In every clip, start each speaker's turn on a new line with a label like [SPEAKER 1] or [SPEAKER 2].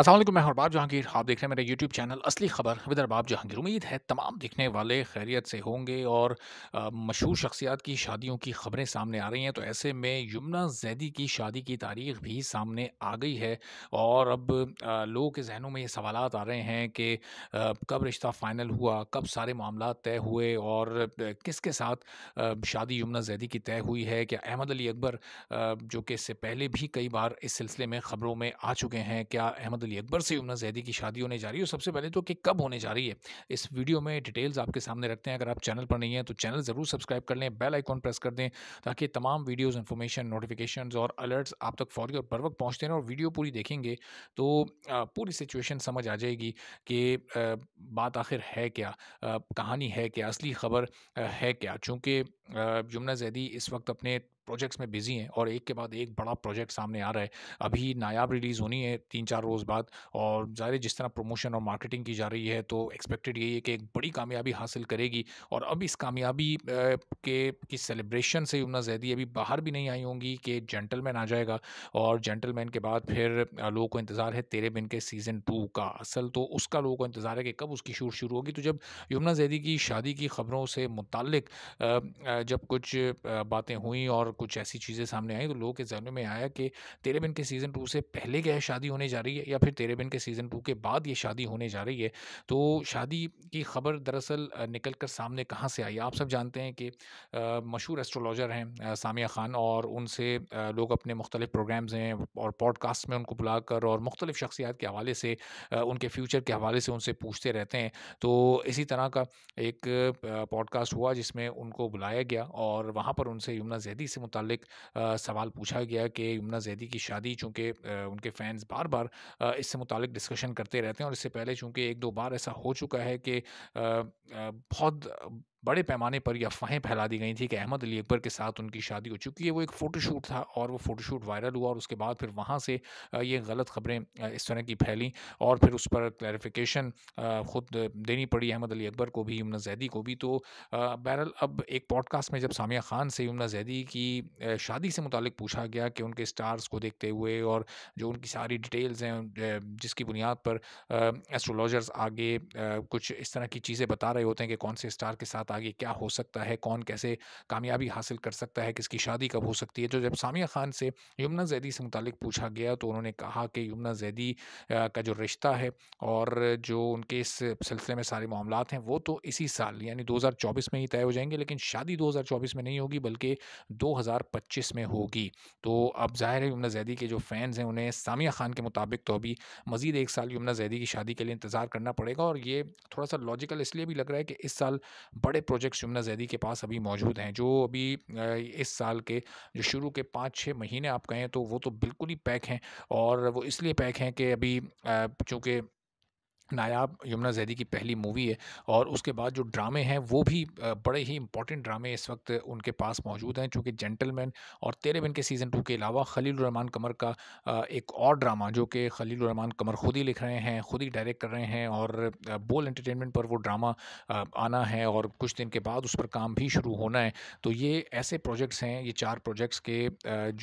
[SPEAKER 1] असल मैं अरबाब जहांगीर आप देख रहे हैं मेरे यूट्यूब चैनल असली खबर विद अरबाब जहांगीर उम्मीद है तमाम देखने वाले खैरियत से होंगे और मशहूर शख्सियात की शादियों की खबरें सामने आ रही हैं तो ऐसे में यमुना जैदी की शादी की तारीख भी सामने आ गई है और अब लोगों के जहनों में ये सवाल आ रहे हैं कि कब रिश्ता फ़ाइनल हुआ कब सारे मामला तय हुए और किसके साथ शादी यमुना जैदी की तय हुई है क्या अहमद अली अकबर जो कि इससे पहले भी कई बार इस सिलसिले में ख़बरों में आ चुके हैं क्या अहमद अली अकबर से यमुना जैदी की शादी होने जा रही है सबसे पहले तो कि कब होने जा रही है इस वीडियो में डिटेल्स आपके सामने रखते हैं अगर आप चैनल पर नहीं हैं तो चैनल ज़रूर सब्सक्राइब कर लें बेल आइकॉन प्रेस कर दें ताकि तमाम वीडियोज़ इन्फॉर्मेशन नोटिफिकेशन और अलर्ट्स आप तक फौरी और बर वक्त पहुँचते हैं और वीडियो पूरी देखेंगे तो पूरी सिचुएशन समझ आ जाएगी कि बात आखिर है क्या कहानी है क्या असली खबर है क्या चूँकि यमुना जैदी इस वक्त अपने प्रोजेक्ट्स में बिजी हैं और एक के बाद एक बड़ा प्रोजेक्ट सामने आ रहा है अभी नायाब रिलीज़ होनी है तीन चार रोज़ बाद और ज़ाहिर जिस तरह प्रमोशन और मार्केटिंग की जा रही है तो एक्सपेक्टेड यही है कि एक बड़ी कामयाबी हासिल करेगी और अब इस कामयाबी के की सेलिब्रेशन से यमुना जैदी अभी बाहर भी नहीं आई होंगी कि जेंटलमैन आ जाएगा और जेंटलमैन के बाद फिर लोगों को इंतज़ार है तेरे बिन के सीज़न टू का असल तो उसका लोगों को इंतज़ार है कि कब उसकी शूट शुरू होगी तो जब यमुना जैदी की शादी की खबरों से मुतल जब कुछ बातें हुई और कुछ ऐसी चीज़ें सामने आई तो लोगों के जहनों में आया कि तेरे बिन के सीज़न टू से पहले क्या शादी होने जा रही है या फिर तेरे बिन के सीज़न टू के बाद ये शादी होने जा रही है तो शादी की खबर दरअसल निकल कर सामने कहाँ से आई आप सब जानते हैं कि मशहूर एस्ट्रोलॉजर हैं सामिया ख़ान और उनसे लोग अपने मुख्तलिफ प्रोग्राम्स हैं और पॉडकास्ट में उनको बुलाकर और मुख्तलिफ शख्सियात के हवाले से उनके फ्यूचर के हवाले से उनसे पूछते रहते हैं तो इसी तरह का एक पॉडकास्ट हुआ जिसमें उनको बुलाया गया और वहाँ पर उनसे यमुना जैदी से मुतल सवाल पूछा गया कि यमुना जैदी की शादी चूँकि उनके फैंस बार बार इससे मुतल डिस्कशन करते रहते हैं और इससे पहले चूँकि एक दो बार ऐसा हो चुका है कि बहुत बड़े पैमाने पर यह अफवाहें फैला दी गई थी कि अहमद अली अकबर के साथ उनकी शादी हो चुकी है वो एक फ़ोटोशूट था और वो फ़ोटोशूट वायरल हुआ और उसके बाद फिर वहाँ से ये गलत खबरें इस तरह की फैली और फिर उस पर क्लैरिफिकेशन ख़ुद देनी पड़ी अहमद अली अकबर को भी यमुना जैदी को भी तो बहरल अब एक पॉडकास्ट में जब सामिया खान से यमुना जैदी की शादी से मुतल पूछा गया कि उनके स्टार्स को देखते हुए और जो उनकी सारी डिटेल्स हैं जिसकी बुनियाद पर एस्ट्रोलॉजर्स आगे कुछ इस तरह की चीज़ें बता रहे होते हैं कि कौन से स्टार के साथ आगे क्या हो सकता है कौन कैसे कामयाबी हासिल कर सकता है किसकी शादी कब हो सकती है तो जब सामिया ख़ान से यमुना जैदी से मुतलिक पूछा गया तो उन्होंने कहा कि यमुना जैदी का जो रिश्ता है और जो उनके इस सिलसिले में सारे मामला हैं वो तो इसी साल यानी चौबीस में ही तय हो जाएंगे लेकिन शादी चौबीस में नहीं होगी बल्कि पच्चीस में होगी तो अब ज़ाहिर है यमुना जैदी के जो फैंस हैं उन्हें सामिया ख़ान के मुताबिक तो अभी मज़ीद एक साल यमुना जैदी की शादी के लिए इंतज़ार करना पड़ेगा और ये थोड़ा सा लॉजिकल इसलिए भी लग रहा है कि इस साल बड़े बड़े प्रोजेक्ट्स यमुना जैदी के पास अभी मौजूद हैं जो अभी इस साल के जो शुरू के पाँच छः महीने आप कहें तो वो तो बिल्कुल ही पैक हैं और वो इसलिए पैक हैं कि अभी चूँकि नायाब यमुना जैदी की पहली मूवी है और उसके बाद जो ड्रामे हैं वो भी बड़े ही इंपॉर्टेंट ड्रामे इस वक्त उनके पास मौजूद हैं चूँकि जेंटलमैन और तेरे बिन के सीज़न टू के अलावा खलील रहमान कमर का एक और ड्रामा जो कि खलील रहमान कमर खुद ही लिख रहे हैं खुद ही डायरेक्ट कर रहे हैं और बोल एंटरटेनमेंट पर वो ड्रामा आना है और कुछ दिन के बाद उस पर काम भी शुरू होना है तो ये ऐसे प्रोजेक्ट्स हैं ये चार प्रोजेक्ट्स के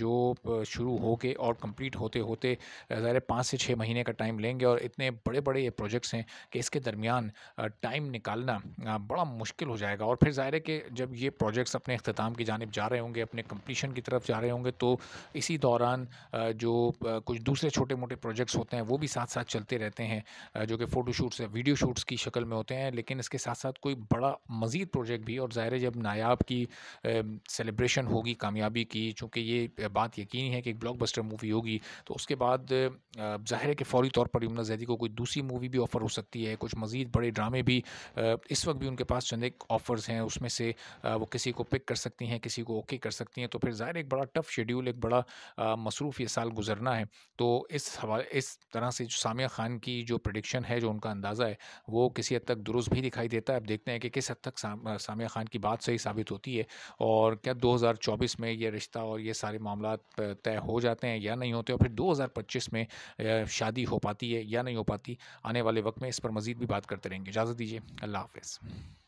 [SPEAKER 1] जो शुरू हो के और कम्प्लीट होते होते ज़ाहिर पाँच से छः महीने का टाइम लेंगे और इतने बड़े बड़े ये प्रोजेक्ट प्रोजेक्ट्स हैं कि इसके दरमियान टाइम निकालना बड़ा मुश्किल हो जाएगा और फिर ज़ाहिर है कि जब ये प्रोजेक्ट्स अपने अख्ताम की जानब जा रहे होंगे अपने कम्पटिशन की तरफ जा रहे होंगे तो इसी दौरान जो कुछ दूसरे छोटे मोटे प्रोजेक्ट्स होते हैं वो भी साथ साथ चलते रहते हैं जो कि फ़ोटो शूट्स या वीडियो शूट्स की शक्ल में होते हैं लेकिन इसके साथ साथ कोई बड़ा मज़ीद प्रोजेक्ट भी और ज़ाहिर जब नायाब की सेलिब्रेशन होगी कामयाबी की चूँकि ये बात यकीनी है कि एक ब्लॉक मूवी होगी तो उसके बाद ज़ाहिर है कि फ़ौरी तौर पर यमुना जैदी को कोई दूसरी मूवी भी ऑफ़र हो सकती है कुछ मज़ीद बड़े ड्रामे भी इस वक्त भी उनके पास चंद एक ऑफ़र्स हैं उसमें से वो किसी को पिक कर सकती हैं किसी को ओके कर सकती हैं तो फिर ज़ाहिर एक बड़ा टफ़ शेड्यूल एक बड़ा मसरूफ़ ये साल गुजरना है तो इस हवाले इस तरह से जो सामिया ख़ान की जो प्रडिक्शन है जो उनका अंदाज़ा है वो किसी हद तक दुरुस्त भी दिखाई देता है अब देखते हैं कि किस हद तक सामिया ख़ान की बात सही साबित होती है और क्या चौबीस में ये रिश्ता और ये सारे मामला तय हो जाते हैं या नहीं होते और फिर पच्चीस में शादी हो पाती है या नहीं हो पाती आने वाले वाले वक्त में इस पर मजीद भी बात करते रहेंगे इजाज़त दीजिए अल्लाह हाफिज़